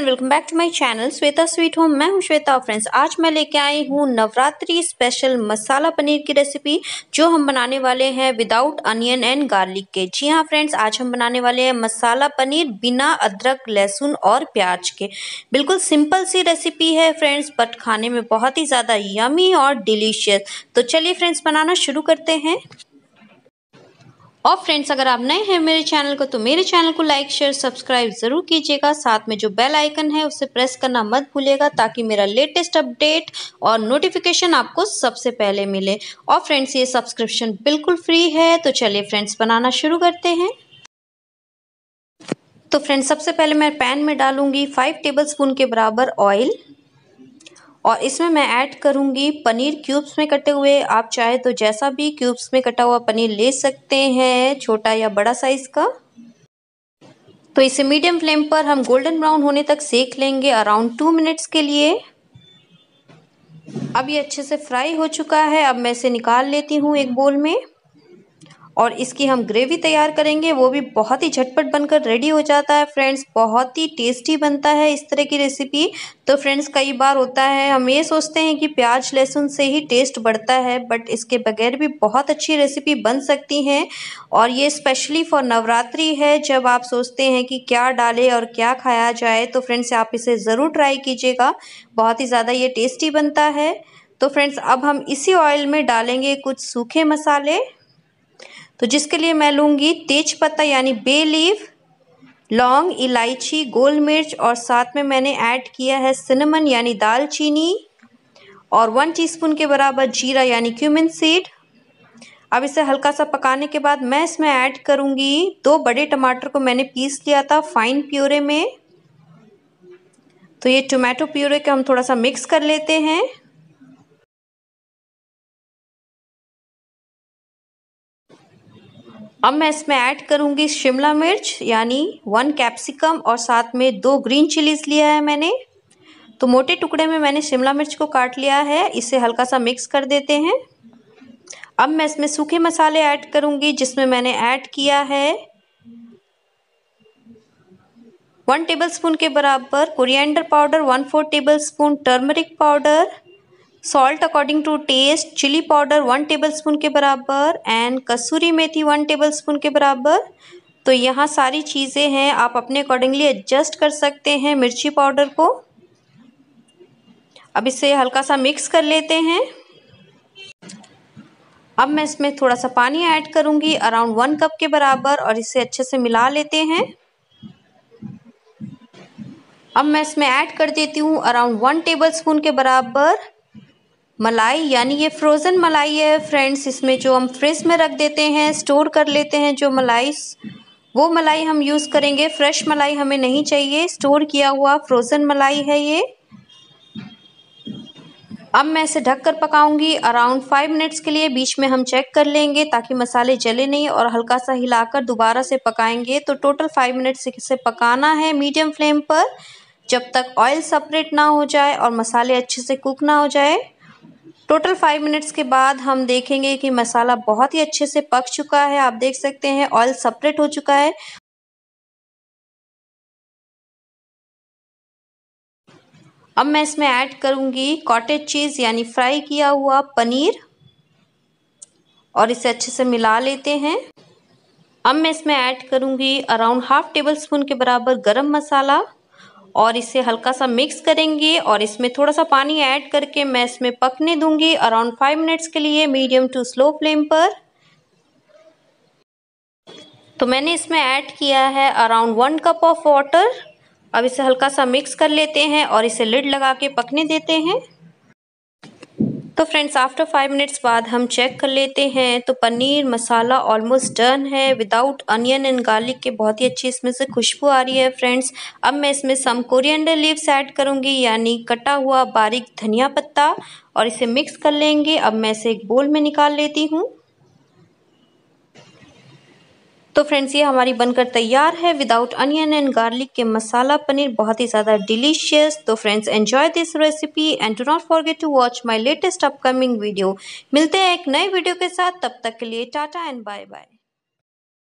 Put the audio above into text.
and welcome back to my channel Shweta sweet home मैं हूं Shweta friends आज मैं लेके आई हूं नवरात्रि स्पेशल मसाला पनीर की रेसिपी जो हम बनाने वाले हैं विदाउट अनियन एंड गार्लिक के जी हां फ्रेंड्स आज हम बनाने वाले हैं मसाला पनीर बिना अदरक लहसुन और प्याज के बिल्कुल सिंपल सी रेसिपी है फ्रेंड्स बट खाने में बहुत ही ज़्यादा यमी और डिलीशियस तो चलिए फ्रेंड्स बनाना शुरू करते हैं और फ्रेंड्स अगर आप नए हैं मेरे चैनल को तो मेरे चैनल को लाइक शेयर सब्सक्राइब ज़रूर कीजिएगा साथ में जो बेल आइकन है उसे प्रेस करना मत भूलिएगा ताकि मेरा लेटेस्ट अपडेट और नोटिफिकेशन आपको सबसे पहले मिले और फ्रेंड्स ये सब्सक्रिप्शन बिल्कुल फ्री है तो चलिए फ्रेंड्स बनाना शुरू करते हैं तो फ्रेंड्स सबसे पहले मैं पैन में डालूंगी फाइव टेबल स्पून के बराबर ऑयल और इसमें मैं ऐड करूंगी पनीर क्यूब्स में कटे हुए आप चाहे तो जैसा भी क्यूब्स में कटा हुआ पनीर ले सकते हैं छोटा या बड़ा साइज़ का तो इसे मीडियम फ्लेम पर हम गोल्डन ब्राउन होने तक सेक लेंगे अराउंड टू मिनट्स के लिए अब ये अच्छे से फ्राई हो चुका है अब मैं इसे निकाल लेती हूँ एक बोल में और इसकी हम ग्रेवी तैयार करेंगे वो भी बहुत ही झटपट बनकर रेडी हो जाता है फ्रेंड्स बहुत ही टेस्टी बनता है इस तरह की रेसिपी तो फ्रेंड्स कई बार होता है हम ये सोचते हैं कि प्याज लहसुन से ही टेस्ट बढ़ता है बट इसके बगैर भी बहुत अच्छी रेसिपी बन सकती हैं और ये स्पेशली फॉर नवरात्रि है जब आप सोचते हैं कि क्या डालें और क्या खाया जाए तो फ्रेंड्स आप इसे ज़रूर ट्राई कीजिएगा बहुत ही ज़्यादा ये टेस्टी बनता है तो फ्रेंड्स अब हम इसी ऑयल में डालेंगे कुछ सूखे मसाले तो जिसके लिए मैं लूँगी तेज पत्ता यानी बे लीव लौंग इलायची गोल मिर्च और साथ में मैंने ऐड किया है सिनेमन यानी दालचीनी और वन टीस्पून के बराबर जीरा यानी क्यूमिन सीड अब इसे हल्का सा पकाने के बाद मैं इसमें ऐड करूँगी दो बड़े टमाटर को मैंने पीस लिया था फाइन प्योरे में तो ये टोमेटो प्योरे का हम थोड़ा सा मिक्स कर लेते हैं अब मैं इसमें ऐड करूँगी शिमला मिर्च यानी वन कैप्सिकम और साथ में दो ग्रीन चिलीज़ लिया है मैंने तो मोटे टुकड़े में मैंने शिमला मिर्च को काट लिया है इसे हल्का सा मिक्स कर देते हैं अब मैं इसमें सूखे मसाले ऐड करूँगी जिसमें मैंने ऐड किया है वन टेबलस्पून के बराबर coriander powder one four tablespoon turmeric powder salt according to taste chilli powder one tablespoon के बराबर and kasuri methi one tablespoon के बराबर तो यहाँ सारी चीज़ें हैं आप अपने अकॉर्डिंगली एडजस्ट कर सकते हैं मिर्ची पाउडर को अब इसे हल्का सा मिक्स कर लेते हैं अब मैं इसमें थोड़ा सा पानी ऐड करूँगी अराउंड वन कप के बराबर और इसे अच्छे से मिला लेते हैं अब मैं इसमें ऐड कर देती हूँ अराउंड वन टेबल स्पून के बराबर मलाई यानी ये फ्रोज़न मलाई है फ्रेंड्स इसमें जो हम फ्रिज में रख देते हैं स्टोर कर लेते हैं जो मलाई वो मलाई हम यूज़ करेंगे फ्रेश मलाई हमें नहीं चाहिए स्टोर किया हुआ फ्रोज़न मलाई है ये अब मैं इसे ढक कर पकाऊंगी अराउंड फाइव मिनट्स के लिए बीच में हम चेक कर लेंगे ताकि मसाले जले नहीं और हल्का सा हिलाकर दोबारा से पकाएंगे तो टोटल फाइव मिनट्स इसे पकाना है मीडियम फ्लेम पर जब तक ऑयल सेपरेट ना हो जाए और मसाले अच्छे से कुक ना हो जाए टोटल फाइव मिनट्स के बाद हम देखेंगे कि मसाला बहुत ही अच्छे से पक चुका है आप देख सकते हैं ऑयल सेपरेट हो चुका है अब मैं इसमें ऐड करूंगी कॉटेज चीज़ यानी फ्राई किया हुआ पनीर और इसे अच्छे से मिला लेते हैं अब मैं इसमें ऐड करूंगी अराउंड हाफ टेबल स्पून के बराबर गरम मसाला और इसे हल्का सा मिक्स करेंगे और इसमें थोड़ा सा पानी ऐड करके मैं इसमें पकने दूंगी अराउंड फाइव मिनट्स के लिए मीडियम टू स्लो फ्लेम पर तो मैंने इसमें ऐड किया है around one cup of water अब इसे हल्का सा मिक्स कर लेते हैं और इसे लिड लगा के पकने देते हैं तो फ्रेंड्स आफ्टर फाइव मिनट्स बाद हम चेक कर लेते हैं तो पनीर मसाला ऑलमोस्ट डन है विदाउट अनियन एंड गार्लिक के बहुत ही अच्छी इसमें से खुशबू आ रही है फ्रेंड्स अब मैं इसमें सम कोरिएंडर लीव्स ऐड करूँगी यानी कटा हुआ बारीक धनिया पत्ता और इसे मिक्स कर लेंगे अब मैं इसे एक बोल में निकाल लेती हूँ तो फ्रेंड्स ये हमारी बनकर तैयार है विदाउट अनियन एंड गार्लिक के मसाला पनीर बहुत ही ज़्यादा डिलीशियस तो friends enjoy this recipe and do not forget to watch my latest upcoming video मिलते हैं एक नए वीडियो के साथ तब तक के लिए टाटा एंड बाय बाय